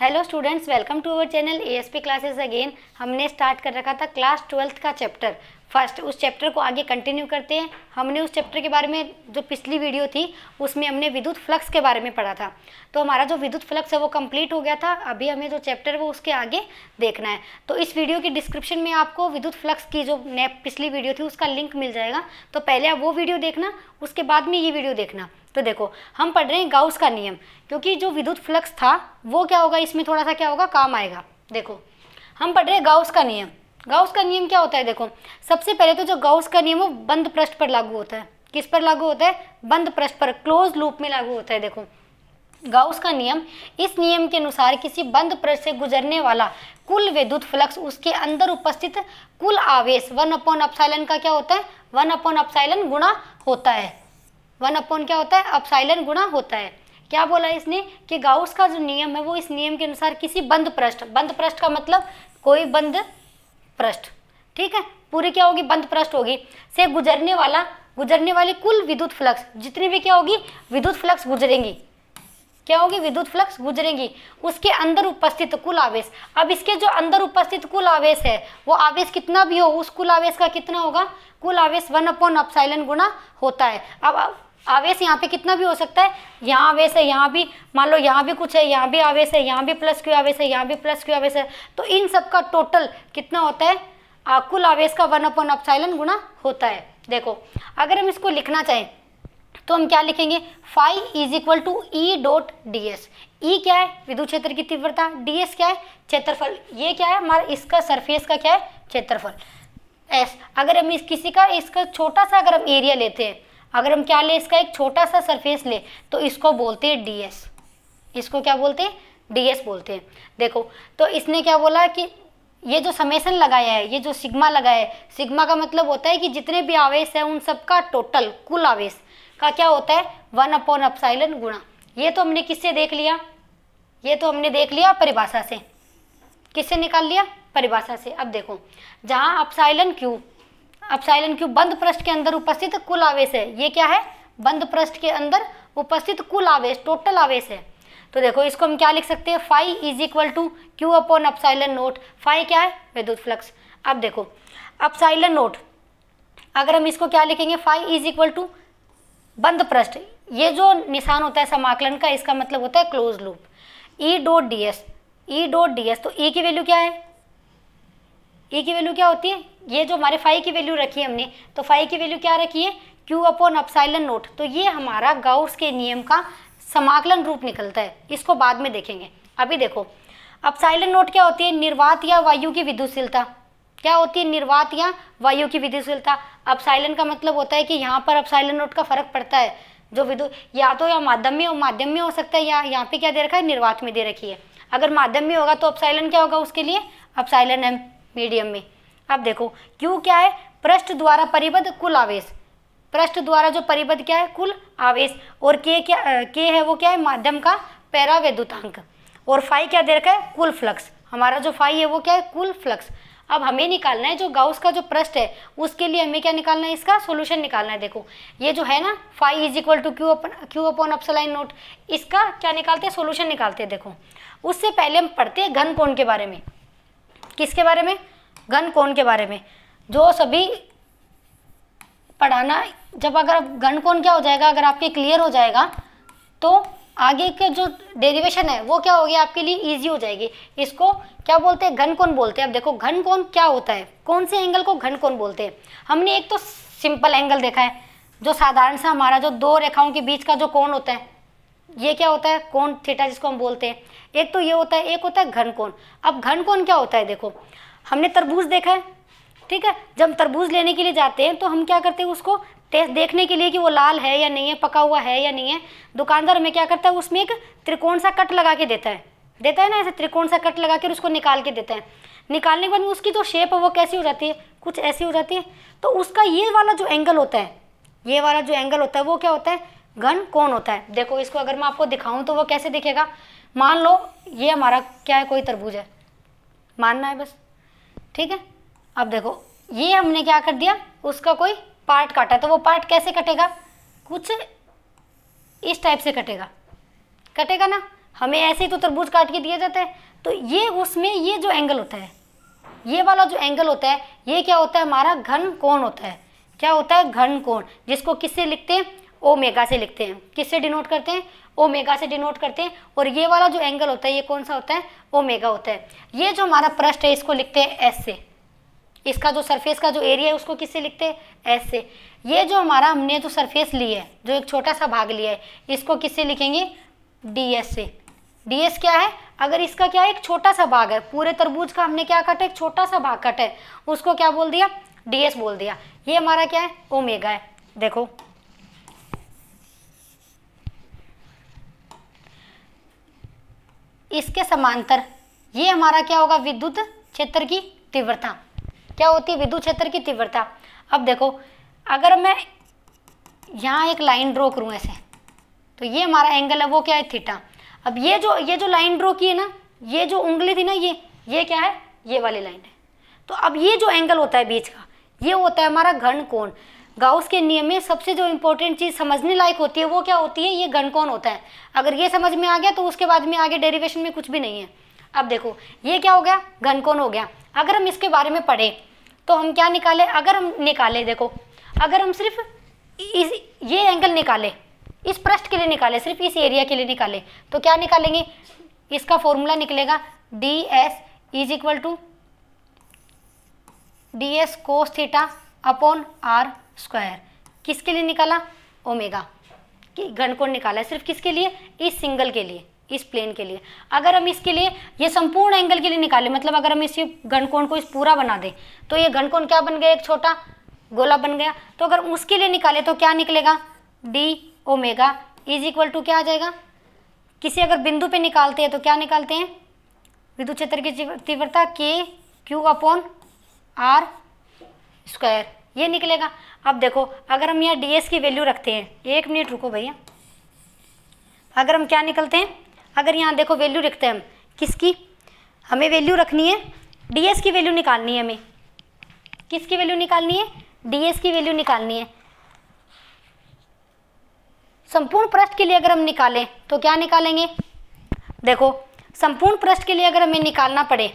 hello students welcome to our channel ASP classes again हमने start कर रखा था क्लास ट्वेल्थ का चैप्टर फर्स्ट उस चैप्टर को आगे कंटिन्यू करते हैं हमने उस चैप्टर के बारे में जो पिछली वीडियो थी उसमें हमने विद्युत फ्लक्स के बारे में पढ़ा था तो हमारा जो विद्युत फ्लक्स है वो कंप्लीट हो गया था अभी हमें जो चैप्टर है वो उसके आगे देखना है तो इस वीडियो की डिस्क्रिप्शन में आपको विद्युत फ्लक्स की जो पिछली वीडियो थी उसका लिंक मिल जाएगा तो पहले आप वो वीडियो देखना उसके बाद में ये वीडियो देखना तो देखो हम पढ़ रहे हैं गाउस का नियम क्योंकि जो विद्युत फ्लक्स था वो क्या होगा इसमें थोड़ा सा क्या होगा काम आएगा देखो हम पढ़ रहे हैं गाउस का नियम गाउस का नियम क्या होता है देखो सबसे पहले तो जो गाउस का नियम वो बंद पृष्ठ पर लागू होता है किस पर लागू होता है बंद पृष्ठ पर क्लोज लूप में लागू होता है देखो गाउस का नियम इस नियम के अनुसार किसी बंद पृष्ठ से गुजरने वाला कुल विद्युत फ्लक्स उसके अंदर उपस्थित कुल आवेश वन अपॉन अपसाइलन का क्या होता है वन अपॉन अपसाइलन गुणा होता है वन अपॉन क्या होता है अपसाइलन गुणा होता है क्या बोला इसने कि गाउस का जो नियम है वो इस नियम के अनुसार किसी बंद पृष्ठ बंद पृष्ठ का मतलब कोई बंद पृष्ठ ठीक है पूरी क्या होगी बंद पृष्ठ होगी से गुजरने वाला गुजरने वाली कुल विद्युत फ्लक्स जितनी भी क्या होगी विद्युत फ्लक्स गुजरेंगी क्या होगी विद्युत फ्लक्स गुजरेंगी उसके अंदर उपस्थित कुल आवेश अब इसके जो अंदर उपस्थित कुल आवेश है वो आवेश कितना भी हो उस कुल आवेश का कितना होगा कुल आवेश वन अपॉन अपसाइलन गुना होता है अब आवेश यहाँ पे कितना भी हो सकता है यहाँ आवेश है यहाँ भी मान लो यहाँ भी कुछ है यहाँ भी आवेश है यहाँ भी प्लस क्यू आवेश है यहाँ भी प्लस क्यू आवेश है तो इन सब का टोटल कितना होता है आ, कुल आवेश का वन अपन अपसाइलन गुना होता है देखो अगर हम इसको लिखना चाहें तो हम क्या लिखेंगे five is equal to E dot D S E क्या है विद्युत क्षेत्र की तीव्रता डी एस क्या है क्षेत्रफल ये क्या है हमारा इसका सरफेस का क्या है क्षेत्रफल एस अगर हम इस किसी का इसका छोटा सा अगर हम एरिया लेते हैं अगर हम क्या ले इसका एक छोटा सा सरफेस ले तो इसको बोलते हैं डी इसको क्या बोलते हैं डी बोलते हैं देखो तो इसने क्या बोला कि ये जो समेसन लगाया है ये जो सिग्मा लगाया है सिग्मा का मतलब होता है कि जितने भी आवेश है उन सब का टोटल कुल आवेश का क्या होता है वन अपॉन अपसाइलन गुणा ये तो हमने किससे देख लिया ये तो हमने देख लिया परिभाषा से किससे निकाल लिया परिभाषा से अब देखो जहाँ अपसाइलन क्यू अब साइलेंट क्यू बंद पृष्ठ के अंदर उपस्थित कुल आवेश है ये क्या है बंद पृष्ठ के अंदर उपस्थित कुल आवेश टोटल आवेश है तो देखो इसको हम क्या लिख सकते हैं phi is equal to Q upon epsilon naught phi क्या है विद्युत फ्लक्स अब देखो अपसाइलन नोट अगर हम इसको क्या लिखेंगे फाई इज इक्वल टू बंद पृष्ठ ये जो निशान होता है समाकलन का इसका मतलब होता है closed loop E dot D S E dot D S तो ई e की वैल्यू क्या है ई e की वैल्यू क्या होती है ये जो हमारे फाइव की वैल्यू रखी है हमने तो फाइव की वैल्यू क्या रखी है क्यू अपॉन अपसाइलन नोट तो ये हमारा गाउस के नियम का समाकलन रूप निकलता है इसको बाद में देखेंगे अभी देखो अपसाइलन नोट क्या होती है निर्वात या वायु की विद्युशीलता क्या होती है निर्वात या वायु की विद्युशीलता अपसाइलन का मतलब होता है कि यहाँ पर अपसाइलन नोट का फर्क पड़ता है जो विद्युत या तो या माध्यम में माध्यम में हो सकता है या यहाँ पे क्या दे रखा है निर्वात में दे रखी है अगर माध्यम में होगा तो अपसाइलन क्या होगा उसके लिए अपसाइलन है मीडियम में अब देखो क्यू क्या है पृष्ठ द्वारा परिबद्ध कुल आवेश पृष्ठ द्वारा जो परिबद्ध क्या है कुल आवेश और के क्या के है वो क्या है माध्यम का पैरा वैद्युतांक और फाई क्या दे रखा है कुल फ्लक्स हमारा जो फाई है वो क्या है कुल फ्लक्स अब हमें निकालना है जो गाउस का जो पृष्ठ है उसके लिए हमें क्या निकालना है इसका सोल्यूशन निकालना है देखो ये जो है ना five is equal to Q upon Q upon epsilon naught इसका क्या निकालते हैं सोल्यूशन निकालते हैं देखो उससे पहले हम पढ़ते हैं घन कोण के बारे में किसके बारे में घन कोण के बारे में जो सभी पढ़ाना जब अगर घन कौन क्या हो जाएगा अगर आपके क्लियर हो जाएगा तो आगे के जो डेरिवेशन है वो क्या होगी आपके लिए इजी हो जाएगी इसको क्या बोलते हैं घन कौन बोलते हैं अब देखो घन कौन क्या होता है कौन से एंगल को घन कौन बोलते हैं हमने एक तो सिंपल एंगल देखा है जो साधारण सा हमारा जो दो रेखाओं के बीच का जो कोण होता है ये क्या होता है कोण थीटा जिसको हम बोलते हैं एक तो ये होता है एक होता है घन कोण अब घन कौन क्या होता है देखो हमने तरबूज देखा है ठीक है जब तरबूज लेने के लिए जाते हैं तो हम क्या करते हैं उसको टेस्ट देखने के लिए कि वो लाल है या नहीं है पका हुआ है या नहीं है दुकानदार हमें क्या करता है उसमें एक त्रिकोण सा कट लगा के देता है देता है ना ऐसे त्रिकोण सा कट लगा के उसको निकाल के देता है निकालने के बाद उसकी जो तो शेप है वो कैसी हो जाती है कुछ ऐसी हो जाती है तो उसका ये वाला जो एंगल होता है ये वाला जो एंगल होता है वो क्या होता है घन कौन होता है देखो इसको अगर मैं आपको दिखाऊं तो वो कैसे दिखेगा मान लो ये हमारा क्या है कोई तरबूज है मानना है बस ठीक है अब देखो ये हमने क्या कर दिया उसका कोई पार्ट काटा तो वो पार्ट कैसे कटेगा कुछ इस टाइप से कटेगा कटेगा ना हमें ऐसे ही तो तरबूज काट के दिए जाते हैं तो ये उसमें ये जो एंगल होता है ये वाला जो एंगल होता है ये क्या होता है हमारा घन कोण होता है क्या होता है घन कोण जिसको किससे लिखते हैं ओमेगा से लिखते हैं किससे डिनोट करते हैं ओमेगा से डिनोट करते हैं और ये वाला जो एंगल होता है ये कौन सा होता है ओमेगा होता है ये जो हमारा पृष्ठ है इसको लिखते हैं एस से इसका जो सरफेस का जो एरिया है उसको किससे लिखते हैं एस से ये जो हमारा हमने जो सरफेस लिया है जो एक छोटा सा भाग लिया है इसको किससे लिखेंगे डी एस से डी एस क्या है अगर इसका क्या है एक छोटा सा भाग है पूरे तरबूज का हमने क्या कट है एक छोटा सा भाग कट है उसको क्या बोल दिया डी एस बोल दिया ये हमारा क्या है ओमेगा है देखो इसके समांतर ये हमारा क्या होगा विद्युत क्षेत्र की तीव्रता क्या होती है विद्युत क्षेत्र की तीव्रता अब देखो अगर मैं यहाँ एक लाइन ड्रॉ करूँ ऐसे तो ये हमारा एंगल है वो क्या है थीटा अब ये जो ये जो लाइन ड्रॉ की है ना ये जो उंगली थी ना ये ये क्या है ये वाली लाइन है तो अब ये जो एंगल होता है बीच का ये होता है हमारा घन कोण गाउस के नियम में सबसे जो इम्पोर्टेंट चीज़ समझने लायक होती है वो क्या होती है ये गण कौन होता है अगर ये समझ में आ गया तो उसके बाद में आगे डेरिवेशन में कुछ भी नहीं है अब देखो ये क्या हो गया गण कौन हो गया अगर हम इसके बारे में पढ़ें तो हम क्या निकालें अगर हम निकालें देखो अगर हम सिर्फ इस ये एंगल निकालें इस पृष्ठ के लिए निकालें सिर्फ इस एरिया के लिए निकालें तो क्या निकालेंगे इसका फॉर्मूला निकलेगा D S is equal to D S cos theta upon R square किसके लिए निकाला ओमेगा कि घनकोण निकाला सिर्फ किसके लिए इस सिंगल के लिए इस प्लेन के लिए अगर हम इसके लिए ये संपूर्ण एंगल के लिए निकालें मतलब अगर हम इसी घनकोण को इस पूरा बना दें तो ये घनकोण क्या बन गया एक छोटा गोला बन गया तो अगर उसके लिए निकाले तो क्या निकलेगा D omega is equal to क्या आ जाएगा किसी अगर बिंदु पे निकालते हैं तो क्या निकालते हैं विद्युत क्षेत्र की तीव्रता के क्यू अपॉन आर स्क्वायर ये निकलेगा अब देखो अगर हम यहाँ डी की वैल्यू रखते हैं एक मिनट रुको भैया अगर हम क्या निकलते हैं अगर यहाँ देखो वैल्यू रखते हैं हम किसकी हमें वैल्यू रखनी है डी की वैल्यू निकालनी है हमें किसकी वैल्यू निकालनी है डी की वैल्यू निकालनी है संपूर्ण पृष्ठ के लिए अगर हम निकालें तो क्या निकालेंगे देखो संपूर्ण पृष्ठ के लिए अगर हमें निकालना पड़े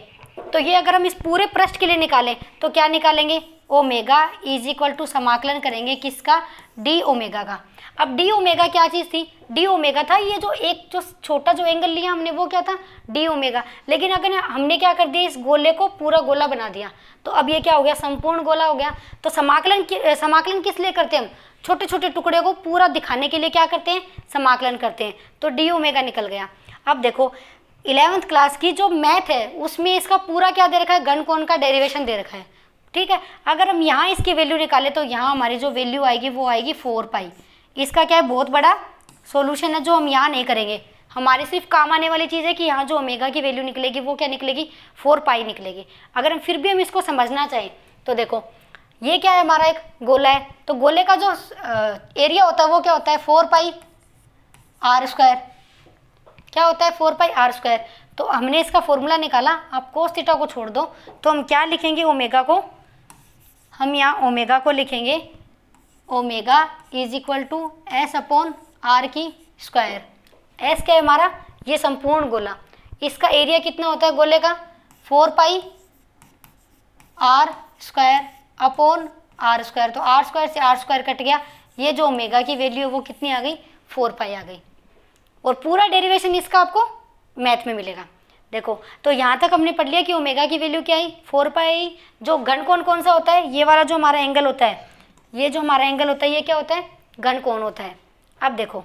तो ये अगर हम इस पूरे प्रश्न के लिए निकालें तो क्या निकालेंगे ओमेगा इज इक्वल टू समाकलन करेंगे किसका डी ओमेगा का अब डी ओमेगा क्या चीज़ थी डी ओमेगा था ये जो एक जो छोटा जो एंगल लिया हमने वो क्या था डी ओमेगा लेकिन अगर हमने क्या कर दिया इस गोले को पूरा गोला बना दिया तो अब ये क्या हो गया संपूर्ण गोला हो गया तो समाकलन समाकलन किस लिए करते हैं हम छोटे छोटे टुकड़े को पूरा दिखाने के लिए क्या करते हैं समाकलन करते हैं तो डी ओमेगा निकल गया अब देखो इलेवंथ क्लास की जो मैथ है उसमें इसका पूरा क्या दे रखा है गण कोण का डेरिवेशन दे रखा है ठीक है अगर हम यहाँ इसकी वैल्यू निकालें तो यहाँ हमारी जो वैल्यू आएगी वो आएगी फोर पाई इसका क्या है बहुत बड़ा सोल्यूशन है जो हम यहाँ नहीं करेंगे हमारे सिर्फ काम आने वाली चीज़ है कि यहाँ जो ओमेगा की वैल्यू निकलेगी वो क्या निकलेगी फोर पाई निकलेगी अगर हम फिर भी हम इसको समझना चाहें तो देखो ये क्या है हमारा एक गोला है तो गोले का जो एरिया होता है वो क्या होता है फोर पाई आर स्क्वायर क्या होता है फोर पाई आर स्क्वायर तो हमने इसका फॉर्मूला निकाला आप कोस थीटा को छोड़ दो तो हम क्या लिखेंगे ओमेगा को हम यहाँ ओमेगा को लिखेंगे omega is equal to S upon R की स्क्वायर एस क्या है हमारा ये संपूर्ण गोला इसका एरिया कितना होता है गोले का four pi R square upon R square तो आर स्क्वायर से आर स्क्वायर कट गया ये जो ओमेगा की वैल्यू है वो कितनी आ गई फोर पाई आ गई और पूरा डेरिवेशन इसका आपको मैथ में मिलेगा देखो तो यहाँ तक हमने पढ़ लिया कि ओमेगा की वैल्यू क्या आई फोर पाई जो घन कौन कौन सा होता है ये वाला जो हमारा एंगल होता है ये जो हमारा एंगल होता है ये क्या होता है घन कौन होता है अब देखो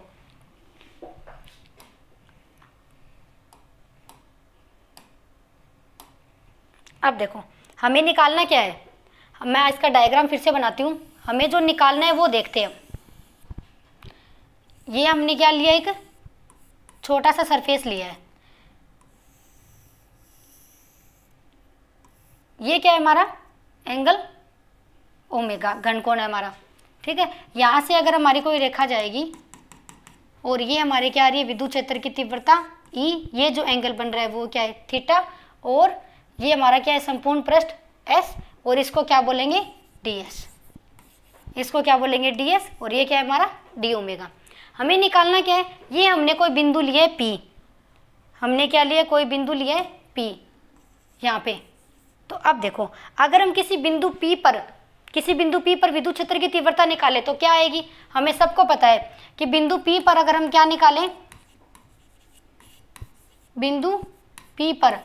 अब देखो हमें निकालना क्या है मैं इसका डायग्राम फिर से बनाती हूँ हमें जो निकालना है वो देखते हैं ये हमने क्या लिया एक छोटा सा सरफेस लिया है ये क्या है हमारा एंगल ओमेगा घनकोण है हमारा ठीक है यहाँ से अगर हमारी कोई रेखा जाएगी और ये हमारे क्या आ रही है विद्युत क्षेत्र की तीव्रता ई e, ये जो एंगल बन रहा है वो क्या है थीटा और ये हमारा क्या है संपूर्ण पृष्ठ एस और इसको क्या बोलेंगे डी एस इसको क्या बोलेंगे डी एस और ये क्या है हमारा डी ओमेगा हमें निकालना क्या है ये हमने कोई बिंदु है पी हमने क्या लिया कोई बिंदु लिया है पी यहाँ पे तो अब देखो अगर हम किसी बिंदु पी पर किसी बिंदु पी पर विद्युत क्षेत्र की तीव्रता निकालें तो क्या आएगी हमें सबको पता है कि बिंदु पी पर अगर हम क्या निकालें बिंदु पी पर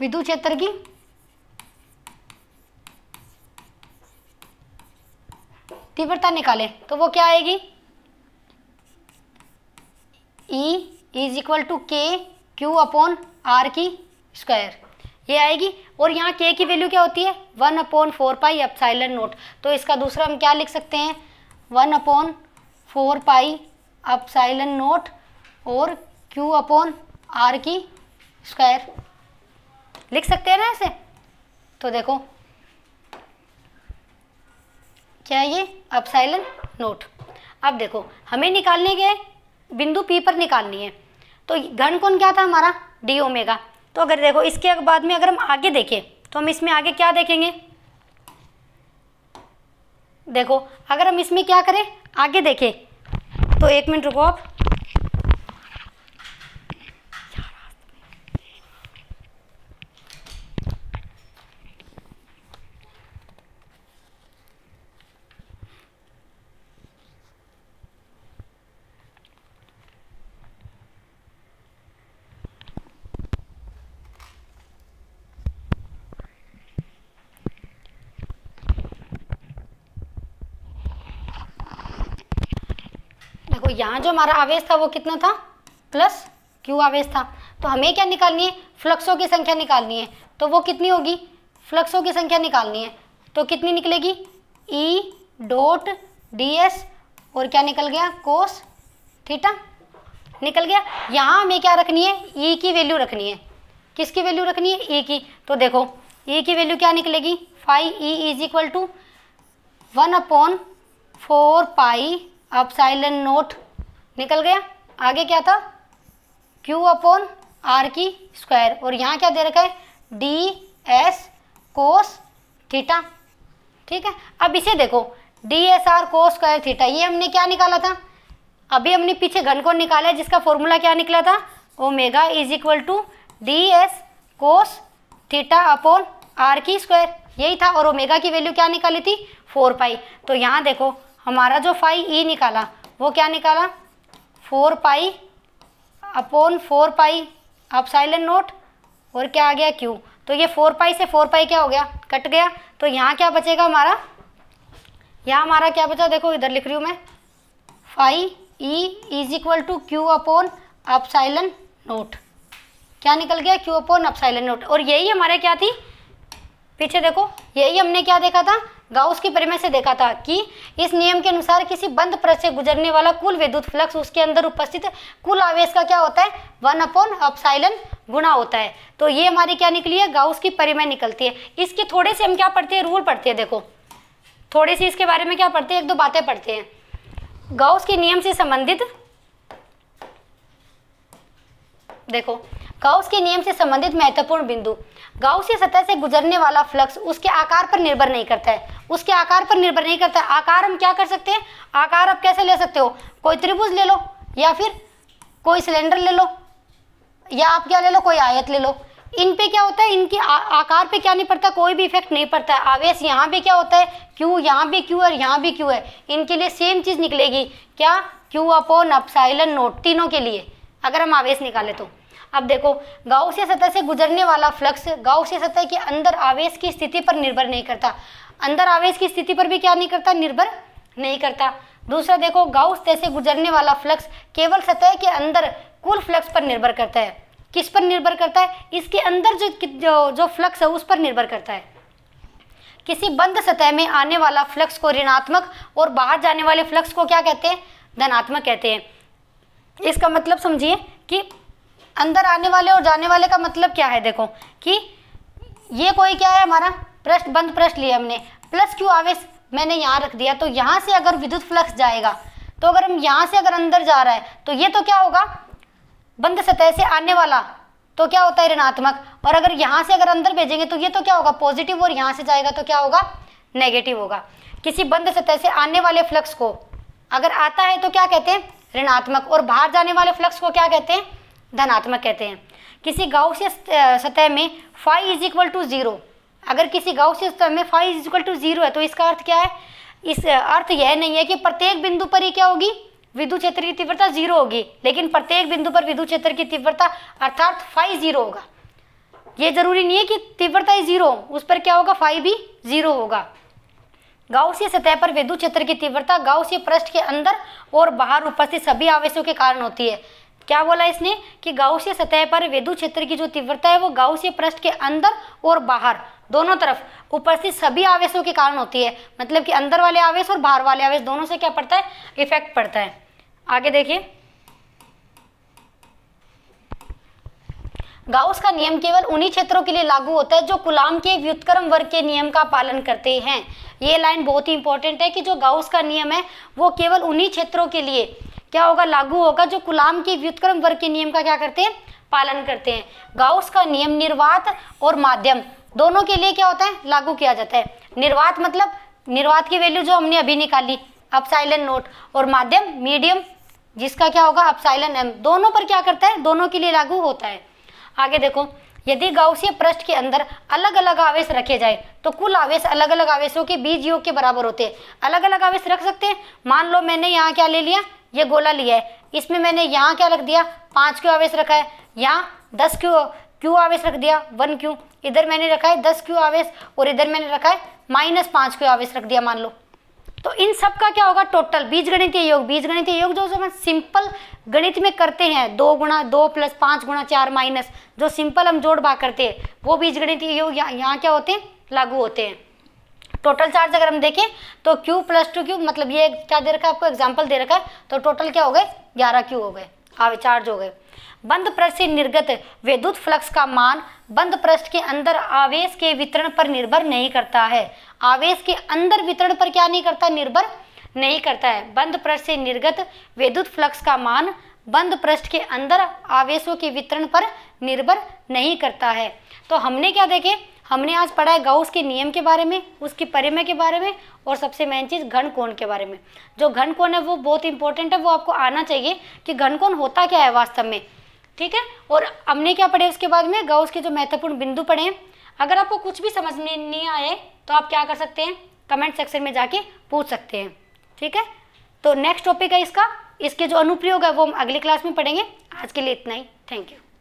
विद्युत क्षेत्र की तीव्रता निकालें तो वो क्या आएगी E is equal to K Q upon R की स्क्वायर ये आएगी और यहाँ के की वैल्यू क्या होती है one upon four pi epsilon naught तो इसका दूसरा हम क्या लिख सकते हैं one upon four pi epsilon naught और क्यू अपॉन आर की स्क्वायर लिख सकते हैं ना इसे तो देखो क्या ये अब साइलन नोट अब देखो हमें निकालने के बिंदु पी पर निकालनी है तो घन कौन क्या था हमारा डी ओमेगा तो अगर देखो इसके बाद में अगर हम आगे देखें तो हम इसमें आगे क्या देखेंगे देखो अगर हम इसमें क्या करें आगे देखें तो एक मिनट रुको आप यहाँ जो हमारा आवेश था वो कितना था प्लस क्यू आवेश था तो हमें क्या निकालनी है फ्लक्सों की संख्या निकालनी है तो वो कितनी होगी फ्लक्सों की संख्या निकालनी है तो कितनी निकलेगी ई डॉट डी एस और क्या निकल गया कोस थीटा निकल गया यहाँ हमें क्या रखनी है ई e की वैल्यू रखनी है किसकी वैल्यू रखनी है ई e की तो देखो ई e की वैल्यू क्या निकलेगी five E is equal to one upon four pi epsilon naught निकल गया आगे क्या था Q अपॉन आर की स्क्वायर और यहाँ क्या दे रखा है डी एस कोस थीटा ठीक है अब इसे देखो डी एस आर को स्क्वायर थीटा ये हमने क्या निकाला था अभी हमने पीछे घन को निकाला है जिसका फॉर्मूला क्या निकला था omega is equal to D S cos theta upon R की स्क्वायर यही था और ओमेगा की वैल्यू क्या निकाली थी फोर पाई तो यहाँ देखो हमारा जो फाई ई e निकाला वो क्या निकाला four pi upon four pi epsilon note और क्या आ गया क्यू तो ये फोर पाई से फोर पाई क्या हो गया कट गया तो यहाँ क्या बचेगा हमारा यहाँ हमारा क्या बचा देखो इधर लिख रही हूँ मैं phi E is equal to Q upon epsilon naught क्या निकल गया क्यू अपोन अपसाइलन नोट और यही हमारे क्या थी पीछे देखो यही हमने क्या देखा था गाउस की प्रमेय से देखा था कि इस नियम के अनुसार किसी बंद परत से गुजरने वाला कुल विद्युत फ्लक्स उसके अंदर उपस्थित कुल आवेश का क्या होता है वन अपॉन अपसाइलन गुणा होता है तो ये हमारी क्या निकली है गाउस की परिमय निकलती है इसके थोड़े से हम क्या पढ़ते हैं रूल पढ़ते हैं देखो थोड़े से इसके बारे में क्या पढ़ते हैं एक दो बातें पढ़ते हैं गाउस के नियम से संबंधित देखो गाउस के नियम से संबंधित महत्वपूर्ण बिंदु गाउस या सतह से गुजरने वाला फ्लक्स उसके आकार पर निर्भर नहीं करता है उसके आकार पर निर्भर नहीं करता आकार हम क्या कर सकते हैं आकार आप कैसे ले सकते हो कोई त्रिभुज ले लो या फिर कोई सिलेंडर ले लो या आप क्या ले लो कोई आयत ले लो इन पे क्या होता है इनके आ, आकार पे क्या नहीं पड़ता कोई भी इफेक्ट नहीं पड़ता है आवेश यहाँ पे क्या होता है क्यू यहाँ भी क्यू और यहाँ भी क्यू है इनके लिए सेम चीज़ निकलेगी क्या क्यू अपोन अपसाइलन नोट तीनों के लिए अगर हम आवेश निकाले तो अब देखो से सतह से गुजरने वाला फ्लक्स से सतह के अंदर आवेश की स्थिति पर निर्भर नहीं करता अंदर आवेश की स्थिति पर भी क्या नहीं करता निर्भर नहीं करता दूसरा देखो गाउस सतह से गुजरने वाला फ्लक्स केवल सतह के अंदर कुल फ्लक्स पर निर्भर करता है किस पर निर्भर करता है इसके अंदर जो जो, जो फ्लक्स है उस पर निर्भर करता है किसी बंद सतह में आने वाला फ्लक्स को ऋणात्मक और बाहर जाने वाले फ्लक्स को क्या कहते हैं धनात्मक कहते हैं इसका मतलब समझिए कि अंदर आने वाले और जाने वाले का मतलब क्या है देखो कि ये कोई क्या है हमारा प्रश्न बंद प्रश्न लिया हमने प्लस क्यू आवेश मैंने यहाँ रख दिया तो यहाँ से अगर विद्युत फ्लक्स जाएगा तो अगर हम यहाँ से अगर अंदर जा रहा है तो ये तो क्या होगा बंद सतह से आने वाला तो क्या होता है ऋणात्मक और अगर यहाँ से अगर अंदर भेजेंगे तो ये तो क्या होगा पॉजिटिव और यहाँ से जाएगा तो क्या होगा नेगेटिव होगा किसी बंद सतह से आने वाले फ्लक्स को अगर आता है तो क्या कहते हैं ऋणात्मक और बाहर जाने वाले फ्लक्स को क्या कहते हैं धनात्मक कहते हैं किसी गाँव से सतह में five is equal to zero अगर किसी गाँव से सतह में five is equal to zero है तो इसका अर्थ क्या है इस अर्थ यह नहीं है कि प्रत्येक बिंदु पर ही क्या होगी विद्युत क्षेत्र की तीव्रता जीरो होगी लेकिन प्रत्येक बिंदु पर विद्युत क्षेत्र की तीव्रता अर्थात फाइव जीरो होगा ये जरूरी नहीं है कि तीव्रता ही जीरो उस पर क्या होगा फाइव भी जीरो होगा गौसीय सतह पर विद्युत क्षेत्र की तीव्रता गौसीय पृष्ठ के अंदर और बाहर उपस्थित सभी आवेशों के कारण होती है क्या बोला इसने कि गाउसीय सतह पर वेदु क्षेत्र की जो तीव्रता है वो गाउसीय पृष्ठ के अंदर और बाहर दोनों तरफ उपस्थित सभी आवेशों के कारण होती है मतलब कि अंदर वाले आवेश और बाहर वाले आवेश दोनों से क्या पड़ता है इफेक्ट पड़ता है आगे देखिए गाउस का नियम केवल उन्हीं क्षेत्रों के लिए लागू होता है जो गुलाम के व्युत्क्रम वर्ग के नियम का पालन करते हैं ये लाइन बहुत ही इंपॉर्टेंट है कि जो गाउस का नियम है वो केवल उन्हीं क्षेत्रों के लिए क्या होगा लागू होगा जो गुलाम के व्युतक्रम वर्ग के नियम का क्या करते हैं पालन करते हैं गाउस का नियम निर्वात और माध्यम दोनों के लिए क्या होता है लागू किया जाता है निर्वात मतलब निर्वात की वैल्यू जो हमने अभी निकाली अब साइलेंट नोट और माध्यम मीडियम जिसका क्या होगा अब साइलेंट एम दोनों पर क्या करता है दोनों के लिए लागू होता है आगे देखो यदि गाउसीय पृष्ठ के अंदर अलग अलग आवेश रखे जाए तो कुल आवेश अलग अलग आवेशों के बीज योग के बराबर होते हैं अलग अलग आवेश रख सकते हैं मान लो मैंने यहाँ क्या ले लिया ये गोला लिया है इसमें मैंने यहाँ क्या रख दिया पाँच क्यू आवेश रखा है यहाँ दस क्यू क्यू आवेश रख दिया वन क्यू इधर मैंने रखा है दस क्यू आवेश और इधर मैंने रखा है माइनस पाँच क्यू आवेश रख दिया मान लो तो इन सब का क्या होगा टोटल बीज गणितीय योग बीज गणितीय योग जो हम सिंपल गणित में करते हैं दो गुणा दो प्लस पाँच गुणा चार माइनस जो सिंपल हम जोड़ भाग करते हैं वो बीज गणितीय योग यहाँ क्या होते हैं लागू होते हैं टोटल चार्ज अगर हम देखें तो क्यू प्लस टू क्यू मतलब ये क्या दे रखा है आपको एग्जाम्पल दे रखा है तो टोटल क्या हो गए ग्यारह क्यू हो गए आवे चार्ज हो गए बंद प्रस्थ से निर्गत विद्युत फ्लक्स का मान बंद प्रस्थ के अंदर आवेश के वितरण पर निर्भर नहीं करता है आवेश के अंदर वितरण पर क्या नहीं करता निर्भर नहीं करता है बंद प्रस्थ से निर्गत विद्युत फ्लक्स का मान बंद पृष्ठ के अंदर आवेशों के वितरण पर निर्भर नहीं करता है तो हमने क्या देखे हमने आज पढ़ा है गाउस के नियम के बारे में उसकी परिमय के बारे में और सबसे मेन चीज़ घन कोण के बारे में जो घन कोण है वो बहुत इंपॉर्टेंट है वो आपको आना चाहिए कि घन कोण होता क्या है वास्तव में ठीक है और हमने क्या पढ़े उसके बाद में गाउस के जो महत्वपूर्ण बिंदु पढ़े हैं अगर आपको कुछ भी समझ में नहीं आए तो आप क्या कर सकते हैं कमेंट सेक्शन में जाके पूछ सकते हैं ठीक है तो नेक्स्ट टॉपिक है इसका इसके जो अनुप्रयोग है वो हम अगली क्लास में पढ़ेंगे आज के लिए इतना ही थैंक यू